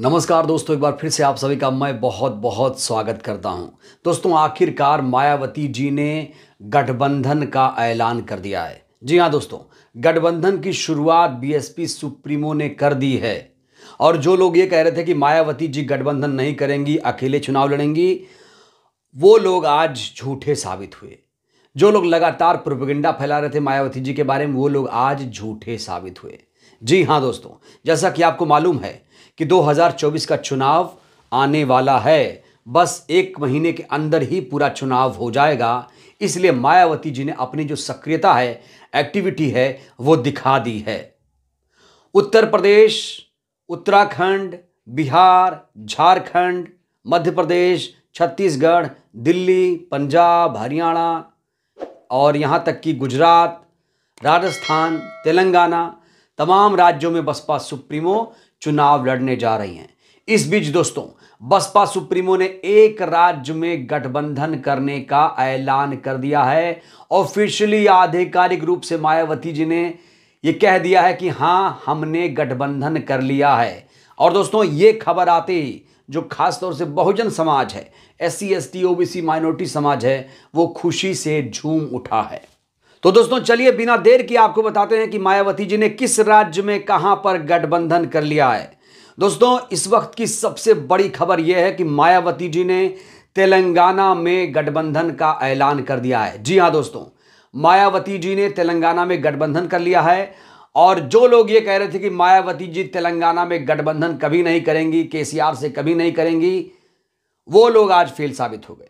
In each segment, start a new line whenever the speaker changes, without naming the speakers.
नमस्कार दोस्तों एक बार फिर से आप सभी का मैं बहुत बहुत स्वागत करता हूं दोस्तों आखिरकार मायावती जी ने गठबंधन का ऐलान कर दिया है जी हां दोस्तों गठबंधन की शुरुआत बीएसपी सुप्रीमो ने कर दी है और जो लोग ये कह रहे थे कि मायावती जी गठबंधन नहीं करेंगी अकेले चुनाव लड़ेंगी वो लोग आज झूठे साबित हुए जो लोग लगातार प्रोपगेंडा फैला रहे थे मायावती जी के बारे में वो लोग आज झूठे साबित हुए जी हाँ दोस्तों जैसा कि आपको मालूम है कि 2024 का चुनाव आने वाला है बस एक महीने के अंदर ही पूरा चुनाव हो जाएगा इसलिए मायावती जी ने अपनी जो सक्रियता है एक्टिविटी है वो दिखा दी है उत्तर प्रदेश उत्तराखंड बिहार झारखंड मध्य प्रदेश छत्तीसगढ़ दिल्ली पंजाब हरियाणा और यहाँ तक कि गुजरात राजस्थान तेलंगाना तमाम राज्यों में बसपा सुप्रीमो चुनाव लड़ने जा रही हैं इस बीच दोस्तों बसपा सुप्रीमो ने एक राज्य में गठबंधन करने का ऐलान कर दिया है ऑफिशियली आधिकारिक रूप से मायावती जी ने ये कह दिया है कि हाँ हमने गठबंधन कर लिया है और दोस्तों ये खबर आते ही जो खासतौर से बहुजन समाज है S C S T O B C minority समाज है वो खुशी से झूम उठा है तो दोस्तों चलिए बिना देर के आपको बताते हैं कि मायावती जी ने किस राज्य में कहां पर गठबंधन कर लिया है दोस्तों इस वक्त की सबसे बड़ी खबर यह है कि मायावती जी ने तेलंगाना में गठबंधन का ऐलान कर दिया है जी हाँ दोस्तों मायावती जी ने तेलंगाना में गठबंधन कर लिया है और जो लोग ये कह रहे थे कि मायावती जी तेलंगाना में गठबंधन कभी नहीं करेंगी केसीआर से कभी नहीं करेंगी वो लोग आज फेल साबित हो गए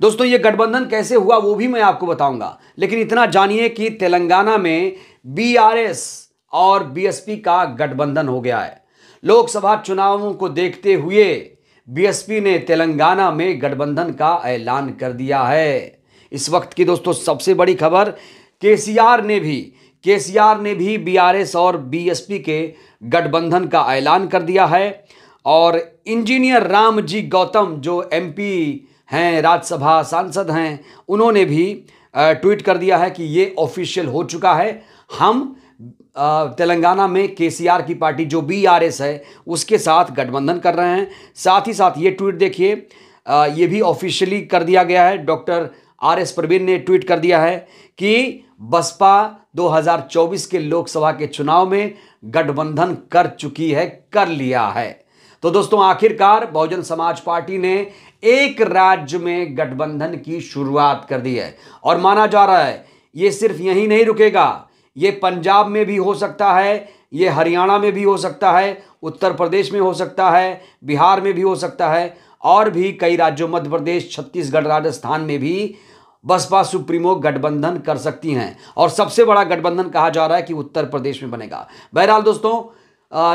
दोस्तों ये गठबंधन कैसे हुआ वो भी मैं आपको बताऊंगा लेकिन इतना जानिए कि तेलंगाना में बीआरएस और बीएसपी का गठबंधन हो गया है लोकसभा चुनावों को देखते हुए बीएसपी ने तेलंगाना में गठबंधन का ऐलान कर दिया है इस वक्त की दोस्तों सबसे बड़ी खबर के ने भी के ने भी बी और बी के गठबंधन का ऐलान कर दिया है और इंजीनियर रामजी गौतम जो एमपी हैं राज्यसभा सांसद हैं उन्होंने भी ट्वीट कर दिया है कि ये ऑफिशियल हो चुका है हम तेलंगाना में केसीआर की पार्टी जो बीआरएस है उसके साथ गठबंधन कर रहे हैं साथ ही साथ ये ट्वीट देखिए ये भी ऑफिशियली कर दिया गया है डॉक्टर आर एस प्रवीण ने ट्वीट कर दिया है कि बसपा 2024 के लोकसभा के चुनाव में गठबंधन कर चुकी है कर लिया है तो दोस्तों आखिरकार बहुजन समाज पार्टी ने एक राज्य में गठबंधन की शुरुआत कर दी है और माना जा रहा है ये सिर्फ यहीं नहीं रुकेगा ये पंजाब में भी हो सकता है ये हरियाणा में भी हो सकता है उत्तर प्रदेश में हो सकता है बिहार में भी हो सकता है और भी कई राज्यों मध्य प्रदेश छत्तीसगढ़ राजस्थान में भी बसपा सुप्रीमो गठबंधन कर सकती हैं और सबसे बड़ा गठबंधन कहा जा रहा है कि उत्तर प्रदेश में बनेगा बहरहाल दोस्तों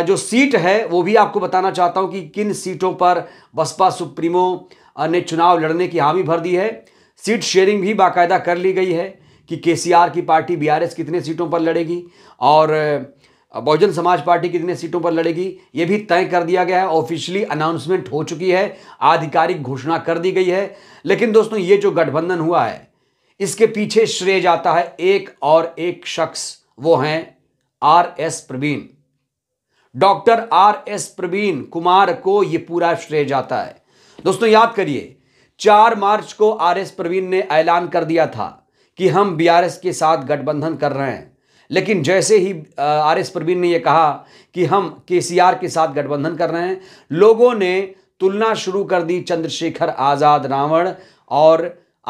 जो सीट है वो भी आपको बताना चाहता हूँ कि किन सीटों पर बसपा सुप्रीमो ने चुनाव लड़ने की हामी भर दी है सीट शेयरिंग भी बाकायदा कर ली गई है कि केसीआर की पार्टी बीआरएस कितने सीटों पर लड़ेगी और बहुजन समाज पार्टी कितने सीटों पर लड़ेगी ये भी तय कर दिया गया है ऑफिशियली अनाउंसमेंट हो चुकी है आधिकारिक घोषणा कर दी गई है लेकिन दोस्तों ये जो गठबंधन हुआ है इसके पीछे श्रेय जाता है एक और एक शख्स वो हैं R S Praveen doctor R S Praveen Kumar को ये पूरा श्रेय जाता है दोस्तों याद करिए चार मार्च को आरएस प्रवीण ने ऐलान कर दिया था कि हम बीआरएस के साथ गठबंधन कर रहे हैं लेकिन जैसे ही आर एस प्रवीण ने यह कहा कि हम केसीआर के साथ गठबंधन कर रहे हैं लोगों ने तुलना शुरू कर दी चंद्रशेखर आज़ाद रावण और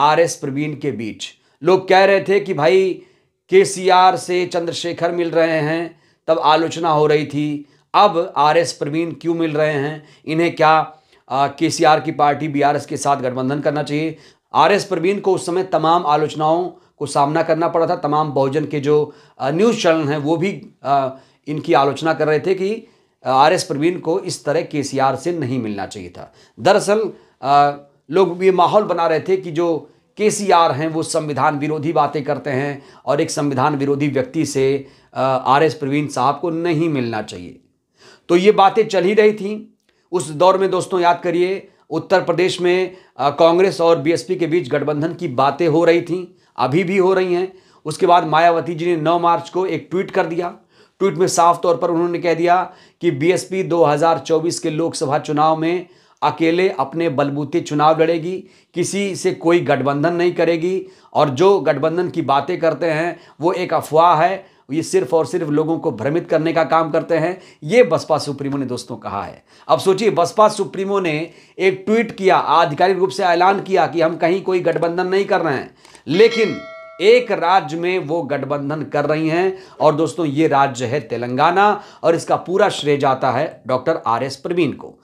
आर एस प्रवीण के बीच लोग कह रहे थे कि भाई केसीआर से चंद्रशेखर मिल रहे हैं तब आलोचना हो रही थी अब आर एस प्रवीण क्यों मिल रहे हैं इन्हें क्या के सी आर की पार्टी बी आर एस के साथ गठबंधन करना चाहिए आर एस प्रवीण को उस समय तमाम आलोचनाओं को सामना करना पड़ा था तमाम बहुजन के जो न्यूज़ चैनल हैं वो भी इनकी आलोचना कर रहे थे कि आर एस प्रवीण को इस तरह के सी आर से नहीं मिलना चाहिए था दरअसल लोग ये माहौल बना रहे थे कि जो के सी आर हैं वो संविधान विरोधी बातें करते हैं और एक संविधान विरोधी व्यक्ति से आर एस प्रवीण साहब को नहीं मिलना चाहिए तो ये बातें चल ही रही थी उस दौर में दोस्तों याद करिए उत्तर प्रदेश में कांग्रेस और बीएसपी के बीच गठबंधन की बातें हो रही थी अभी भी हो रही हैं उसके बाद मायावती जी ने 9 मार्च को एक ट्वीट कर दिया ट्वीट में साफ तौर पर उन्होंने कह दिया कि बीएसपी 2024 के लोकसभा चुनाव में अकेले अपने बलबूते चुनाव लड़ेगी किसी से कोई गठबंधन नहीं करेगी और जो गठबंधन की बातें करते हैं वो एक अफवाह है ये सिर्फ और सिर्फ लोगों को भ्रमित करने का काम करते हैं ये बसपा सुप्रीमो ने दोस्तों कहा है अब सोचिए बसपा सुप्रीमो ने एक ट्वीट किया आधिकारिक रूप से ऐलान किया कि हम कहीं कोई गठबंधन नहीं कर रहे हैं लेकिन एक राज्य में वो गठबंधन कर रही हैं और दोस्तों ये राज्य है तेलंगाना और इसका पूरा श्रेय जाता है डॉक्टर आर एस प्रवीण को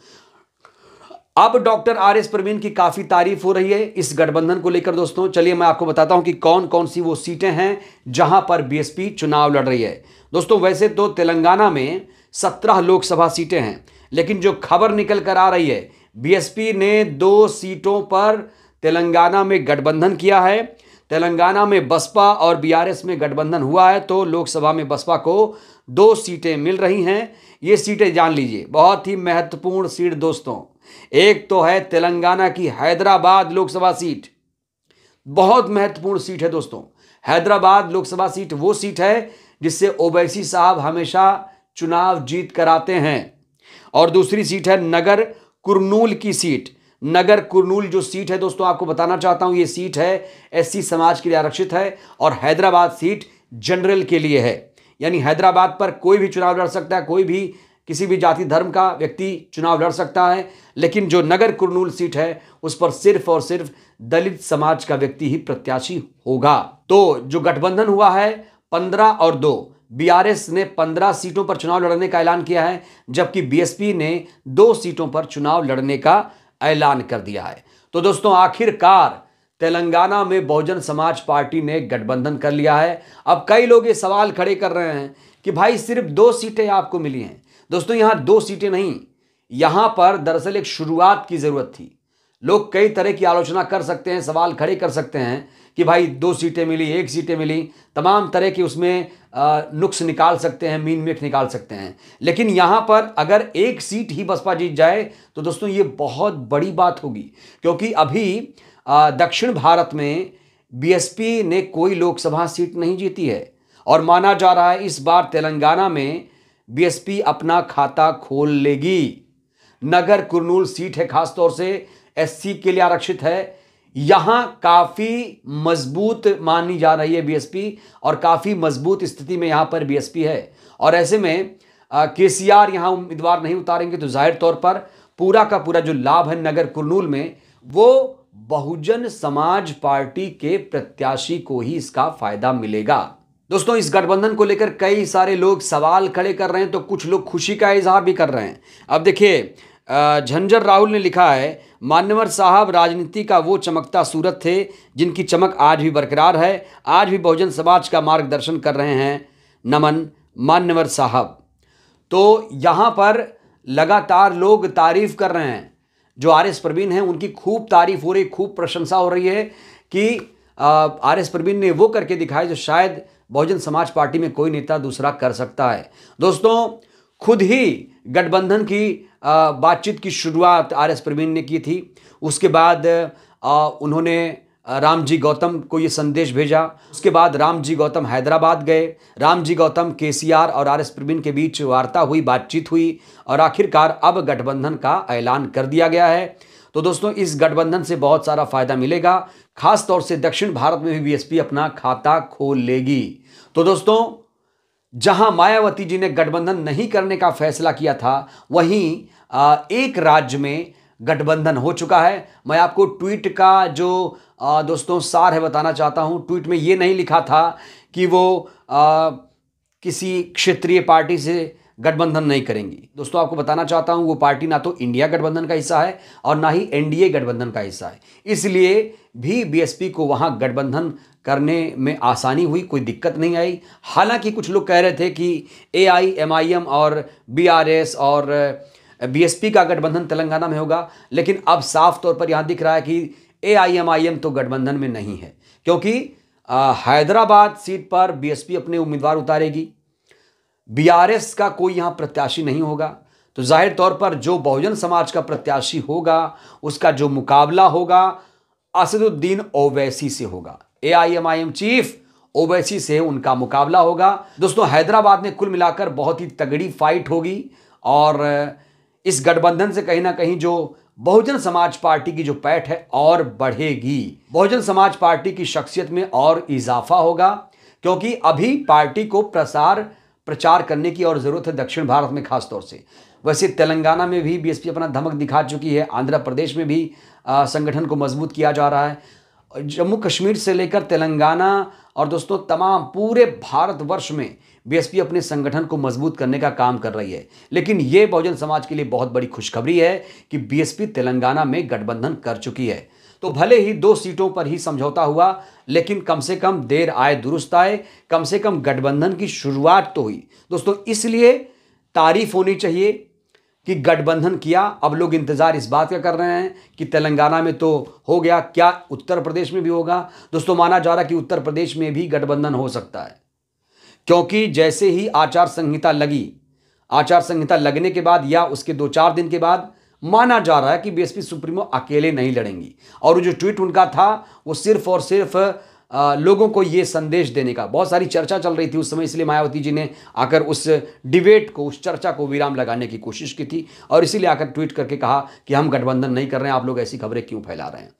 अब डॉक्टर आर एस प्रवीण की काफ़ी तारीफ हो रही है इस गठबंधन को लेकर दोस्तों चलिए मैं आपको बताता हूं कि कौन कौन सी वो सीटें हैं जहां पर बीएसपी चुनाव लड़ रही है दोस्तों वैसे तो तेलंगाना में सत्रह लोकसभा सीटें हैं लेकिन जो खबर निकल कर आ रही है बीएसपी ने दो सीटों पर तेलंगाना में गठबंधन किया है तेलंगाना में बसपा और बीआरएस में गठबंधन हुआ है तो लोकसभा में बसपा को दो सीटें मिल रही हैं ये सीटें जान लीजिए बहुत ही महत्वपूर्ण सीट दोस्तों एक तो है तेलंगाना की हैदराबाद लोकसभा सीट बहुत महत्वपूर्ण सीट है दोस्तों हैदराबाद लोकसभा सीट वो सीट है जिससे ओबैसी साहब हमेशा चुनाव जीत कर आते हैं और दूसरी सीट है नगर कुरनूल की सीट नगर कुरनूल जो सीट है दोस्तों आपको बताना चाहता हूं ये सीट है एससी समाज के लिए आरक्षित है और हैदराबाद सीट जनरल के लिए है यानी हैदराबाद पर कोई भी चुनाव लड़ सकता है कोई भी किसी भी जाति धर्म का व्यक्ति चुनाव लड़ सकता है लेकिन जो नगर कुरनूल सीट है उस पर सिर्फ और सिर्फ दलित समाज का व्यक्ति ही प्रत्याशी होगा तो जो गठबंधन हुआ है पंद्रह और दो बीआरएस ने पंद्रह सीटों पर चुनाव लड़ने का ऐलान किया है जबकि बीएसपी ने दो सीटों पर चुनाव लड़ने का ऐलान कर दिया है तो दोस्तों आखिरकार तेलंगाना में बहुजन समाज पार्टी ने गठबंधन कर लिया है अब कई लोग ये सवाल खड़े कर रहे हैं कि भाई सिर्फ दो सीटें आपको मिली हैं दोस्तों यहाँ दो सीटें नहीं यहाँ पर दरअसल एक शुरुआत की ज़रूरत थी लोग कई तरह की आलोचना कर सकते हैं सवाल खड़े कर सकते हैं कि भाई दो सीटें मिली एक सीटें मिली तमाम तरह की उसमें नुक्स निकाल सकते हैं मीन मेख निकाल सकते हैं लेकिन यहाँ पर अगर एक सीट ही बसपा जीत जाए तो दोस्तों ये बहुत बड़ी बात होगी क्योंकि अभी दक्षिण भारत में बीएसपी ने कोई लोकसभा सीट नहीं जीती है और माना जा रहा है इस बार तेलंगाना में बीएसपी अपना खाता खोल लेगी नगर कुरनूल सीट है खासतौर से एससी के लिए आरक्षित है यहां काफी मजबूत मानी जा रही है बीएसपी और काफी मजबूत स्थिति में यहां पर बीएसपी है और ऐसे में के सी आर यहां उम्मीदवार नहीं उतारेंगे तो जाहिर तौर पर पूरा का पूरा जो लाभ है नगर कुरनूल में वो बहुजन समाज पार्टी के प्रत्याशी को ही इसका फायदा मिलेगा दोस्तों इस गठबंधन को लेकर कई सारे लोग सवाल खड़े कर रहे हैं तो कुछ लोग खुशी का इजहार भी कर रहे हैं अब देखिए झंझर राहुल ने लिखा है मान्यवर साहब राजनीति का वो चमकता सूरत थे जिनकी चमक आज भी बरकरार है आज भी बहुजन समाज का मार्गदर्शन कर रहे हैं नमन मान्यवर साहब तो यहाँ पर लगातार लोग तारीफ़ कर रहे हैं जो आर एस प्रवीण हैं उनकी खूब तारीफ हो रही खूब प्रशंसा हो रही है कि आर एस प्रवीण ने वो करके दिखाया जो शायद बहुजन समाज पार्टी में कोई नेता दूसरा कर सकता है दोस्तों खुद ही गठबंधन की बातचीत की शुरुआत आर एस प्रवीण ने की थी उसके बाद उन्होंने राम जी गौतम को ये संदेश भेजा उसके बाद राम जी गौतम हैदराबाद गए राम जी गौतम के और आर एस प्रवीण के बीच वार्ता हुई बातचीत हुई और आखिरकार अब गठबंधन का ऐलान कर दिया गया है तो दोस्तों इस गठबंधन से बहुत सारा फायदा मिलेगा खास तौर से दक्षिण भारत में भी बीएसपी अपना खाता खोल लेगी तो दोस्तों जहां मायावती जी ने गठबंधन नहीं करने का फैसला किया था वहीं एक राज्य में गठबंधन हो चुका है मैं आपको ट्वीट का जो दोस्तों सार है बताना चाहता हूं ट्वीट में ये नहीं लिखा था कि वो किसी क्षेत्रीय पार्टी से गठबंधन नहीं करेंगी दोस्तों आपको बताना चाहता हूं वो पार्टी ना तो इंडिया गठबंधन का हिस्सा है और ना ही एनडीए गठबंधन का हिस्सा है इसलिए भी बीएसपी को वहां गठबंधन करने में आसानी हुई कोई दिक्कत नहीं आई हालांकि कुछ लोग कह रहे थे कि ए आई और बीआरएस और बीएसपी का गठबंधन तेलंगाना में होगा लेकिन अब साफ तौर पर यहाँ दिख रहा है कि ए तो गठबंधन में नहीं है क्योंकि हैदराबाद सीट पर बीएसपी अपने उम्मीदवार उतारेगी बीआरएस का कोई यहाँ प्रत्याशी नहीं होगा तो जाहिर तौर पर जो बहुजन समाज का प्रत्याशी होगा उसका जो मुकाबला होगा असदुद्दीन ओवैसी से होगा एआईएमआईएम चीफ ओवैसी से उनका मुकाबला होगा दोस्तों हैदराबाद में कुल मिलाकर बहुत ही तगड़ी फाइट होगी और इस गठबंधन से कहीं ना कहीं जो बहुजन समाज पार्टी की जो पैठ है और बढ़ेगी बहुजन समाज पार्टी की शख्सियत में और इजाफा होगा क्योंकि अभी पार्टी को प्रसार प्रचार करने की और ज़रूरत है दक्षिण भारत में खास तौर से वैसे तेलंगाना में भी बीएसपी अपना धमक दिखा चुकी है आंध्र प्रदेश में भी संगठन को मजबूत किया जा रहा है जम्मू कश्मीर से लेकर तेलंगाना और दोस्तों तमाम पूरे भारतवर्ष में बीएसपी अपने संगठन को मजबूत करने का काम कर रही है लेकिन ये बहुजन समाज के लिए बहुत बड़ी खुशखबरी है कि बीएसपी तेलंगाना में गठबंधन कर चुकी है तो भले ही दो सीटों पर ही समझौता हुआ लेकिन कम से कम देर आए दुरुस्त आए कम से कम गठबंधन की शुरुआत तो हुई दोस्तों इसलिए तारीफ होनी चाहिए कि गठबंधन किया अब लोग इंतज़ार इस बात का कर रहे हैं कि तेलंगाना में तो हो गया क्या उत्तर प्रदेश में भी होगा दोस्तों माना जा रहा कि उत्तर प्रदेश में भी गठबंधन हो सकता है क्योंकि जैसे ही आचार संहिता लगी आचार संहिता लगने के बाद या उसके दो चार दिन के बाद माना जा रहा है कि बीएसपी सुप्रीमो अकेले नहीं लड़ेंगी और जो ट्वीट उनका था वो सिर्फ और सिर्फ लोगों को ये संदेश देने का बहुत सारी चर्चा चल रही थी उस समय इसलिए मायावती जी ने आकर उस डिबेट को उस चर्चा को विराम लगाने की कोशिश की थी और इसीलिए आकर ट्वीट करके कहा कि हम गठबंधन नहीं कर रहे हैं आप लोग ऐसी खबरें क्यों फैला रहे हैं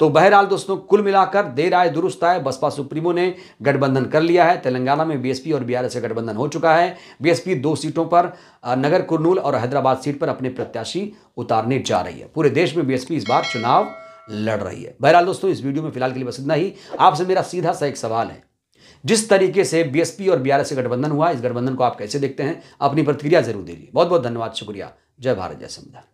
तो बहरहाल दोस्तों कुल मिलाकर देर आए दुरुस्त आए बसपा सुप्रीमो ने गठबंधन कर लिया है तेलंगाना में बीएसपी और बीआरएस से गठबंधन हो चुका है बीएसपी दो सीटों पर नगर कुरनूल और हैदराबाद सीट पर अपने प्रत्याशी उतारने जा रही है पूरे देश में बीएसपी इस बार चुनाव लड़ रही है बहरहाल दोस्तों इस वीडियो में फिलहाल के लिए बस इतना ही आपसे मेरा सीधा सा एक सवाल है जिस तरीके से बीएसपी और बीआरएस से गठबंधन हुआ इस गठबंधन को आप कैसे देखते हैं अपनी प्रतिक्रिया जरूर दीजिए बहुत बहुत धन्यवाद शुक्रिया जय भारत जय संविधान